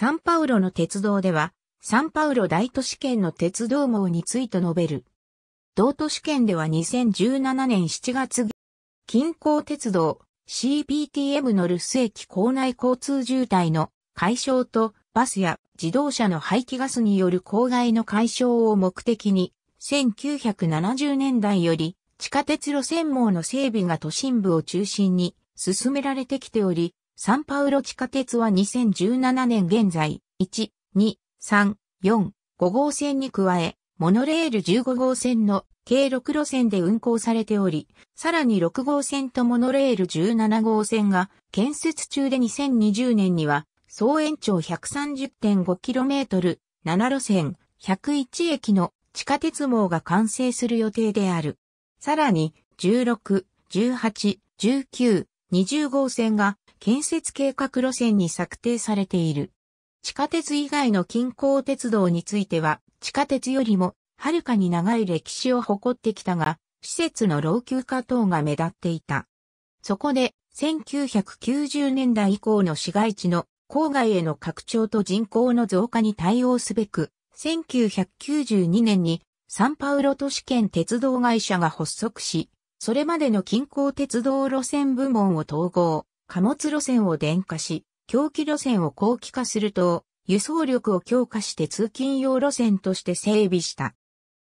サンパウロの鉄道では、サンパウロ大都市圏の鉄道網について述べる。同都市圏では2017年7月、近郊鉄道 CPTM の留守駅構内交通渋滞の解消とバスや自動車の排気ガスによる公害の解消を目的に、1970年代より地下鉄路線網の整備が都心部を中心に進められてきており、サンパウロ地下鉄は2017年現在、1、2、3、4、5号線に加え、モノレール15号線の計6路線で運行されており、さらに6号線とモノレール17号線が建設中で2020年には総延長 130.5km、7路線、101駅の地下鉄網が完成する予定である。さらに、16、18、19、20号線が建設計画路線に策定されている。地下鉄以外の近郊鉄道については、地下鉄よりも、はるかに長い歴史を誇ってきたが、施設の老朽化等が目立っていた。そこで、1990年代以降の市街地の郊外への拡張と人口の増加に対応すべく、1992年にサンパウロ都市圏鉄道会社が発足し、それまでの近郊鉄道路線部門を統合。貨物路線を電化し、狂気路線を後期化すると、輸送力を強化して通勤用路線として整備した。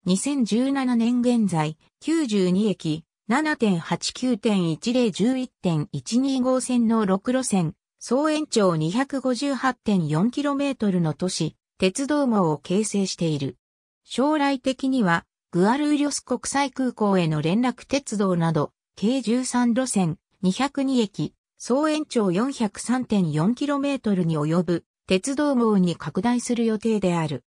2017年現在、92駅、7.89.1011.125線の6路線、総延長 258.4km の都市、鉄道網を形成している。将来的には、グアルーリョス国際空港への連絡鉄道など、計13路線、202駅、総延長 403.4km に及ぶ鉄道網に拡大する予定である。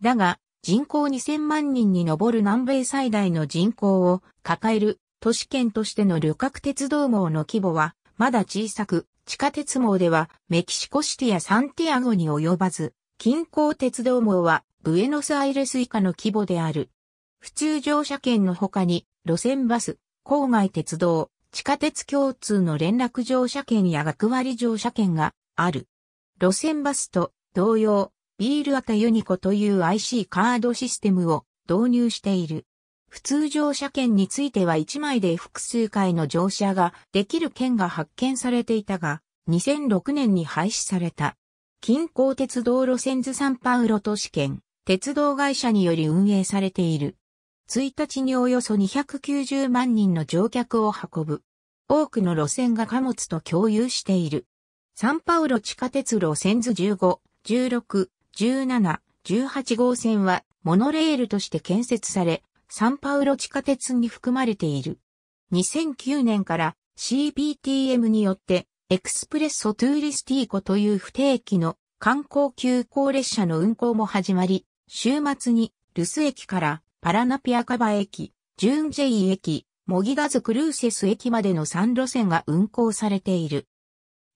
だが、人口2000万人に上る南米最大の人口を抱える都市圏としての旅客鉄道網の規模はまだ小さく、地下鉄網ではメキシコシティやサンティアゴに及ばず、近郊鉄道網はブエノスアイレス以下の規模である。普通乗車券の他に路線バス、郊外鉄道、地下鉄共通の連絡乗車券や学割乗車券がある。路線バスと同様、ビールアタユニコという IC カードシステムを導入している。普通乗車券については1枚で複数回の乗車ができる券が発見されていたが、2006年に廃止された。近郊鉄道路線図サンパウロ都市圏、鉄道会社により運営されている。1日におよそ290万人の乗客を運ぶ。多くの路線が貨物と共有している。サンパウロ地下鉄路線図15、16、17、18号線はモノレールとして建設され、サンパウロ地下鉄に含まれている。2009年から CBTM によってエクスプレッソ・トゥーリスティーコという不定期の観光急行列車の運行も始まり、週末にルス駅からパラナピアカバ駅、ジューンジェイ駅、モギガズクルーセス駅までの3路線が運行されている。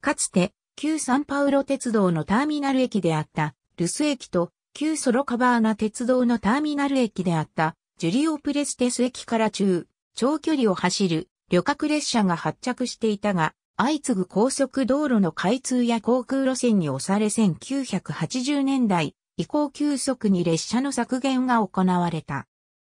かつて、旧サンパウロ鉄道のターミナル駅であった、ルス駅と、旧ソロカバーナ鉄道のターミナル駅であった、ジュリオプレステス駅から中、長距離を走る旅客列車が発着していたが、相次ぐ高速道路の開通や航空路線に押され1980年代以降急速に列車の削減が行われた。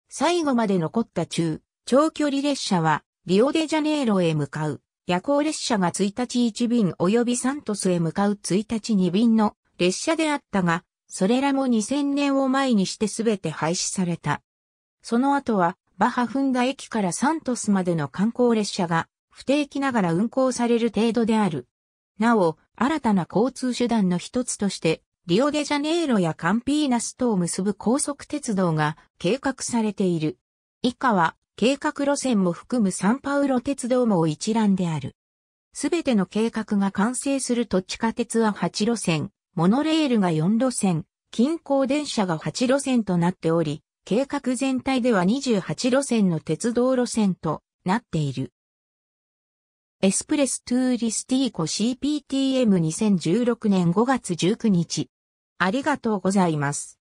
最後まで残った中、長距離列車は、リオデジャネイロへ向かう。夜行列車が1日1便及びサントスへ向かう1日2便の列車であったが、それらも2000年を前にしてすべて廃止された。その後は、バハフンダ駅からサントスまでの観光列車が不定期ながら運行される程度である。なお、新たな交通手段の一つとして、リオデジャネイロやカンピーナスとを結ぶ高速鉄道が計画されている。以下は計画路線も含むサンパウロ鉄道網一覧である。すべての計画が完成すると地下鉄は8路線、モノレールが4路線、近郊電車が8路線となっており、計画全体では28路線の鉄道路線となっている。エスプレストゥーリスティーコ CPTM2016 年5月19日。ありがとうございます。